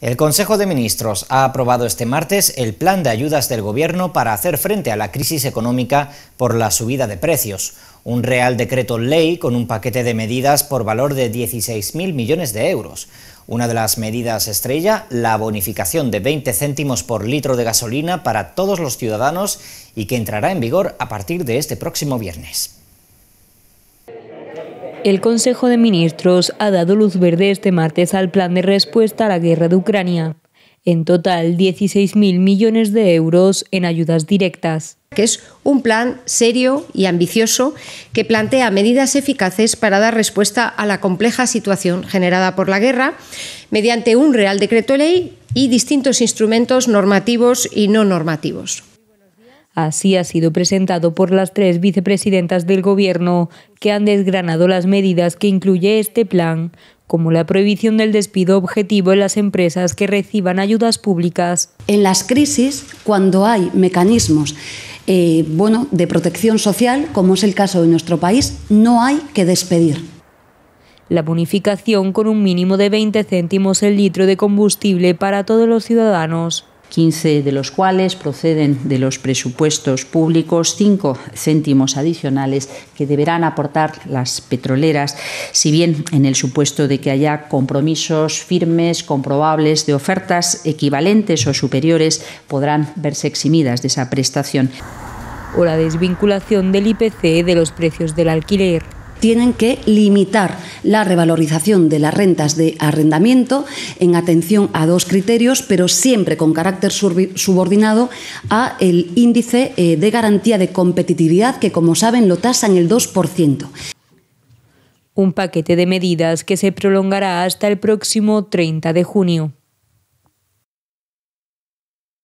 El Consejo de Ministros ha aprobado este martes el plan de ayudas del Gobierno para hacer frente a la crisis económica por la subida de precios, un Real Decreto Ley con un paquete de medidas por valor de 16.000 millones de euros. Una de las medidas estrella, la bonificación de 20 céntimos por litro de gasolina para todos los ciudadanos y que entrará en vigor a partir de este próximo viernes. El Consejo de Ministros ha dado luz verde este martes al plan de respuesta a la guerra de Ucrania. En total, 16.000 millones de euros en ayudas directas que es un plan serio y ambicioso que plantea medidas eficaces para dar respuesta a la compleja situación generada por la guerra mediante un Real Decreto Ley y distintos instrumentos normativos y no normativos. Así ha sido presentado por las tres vicepresidentas del Gobierno, que han desgranado las medidas que incluye este plan, como la prohibición del despido objetivo en las empresas que reciban ayudas públicas. En las crisis, cuando hay mecanismos eh, bueno, de protección social, como es el caso de nuestro país, no hay que despedir. La bonificación con un mínimo de 20 céntimos el litro de combustible para todos los ciudadanos. 15 de los cuales proceden de los presupuestos públicos, 5 céntimos adicionales que deberán aportar las petroleras, si bien en el supuesto de que haya compromisos firmes, comprobables de ofertas equivalentes o superiores, podrán verse eximidas de esa prestación. O la desvinculación del IPC de los precios del alquiler tienen que limitar la revalorización de las rentas de arrendamiento en atención a dos criterios, pero siempre con carácter subordinado a el índice eh, de garantía de competitividad que, como saben, lo tasa en el 2%. Un paquete de medidas que se prolongará hasta el próximo 30 de junio.